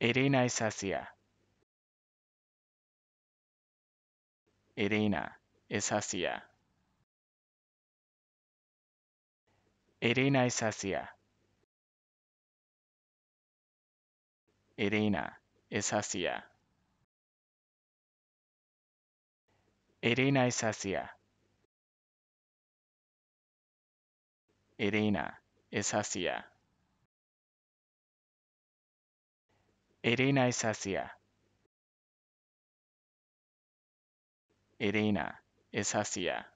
Elena es Asia. Elena es Asia. Elena es Asia. Elena es Asia. Elena es Asia. es Asia. Elena es Asia. Elena es Asia.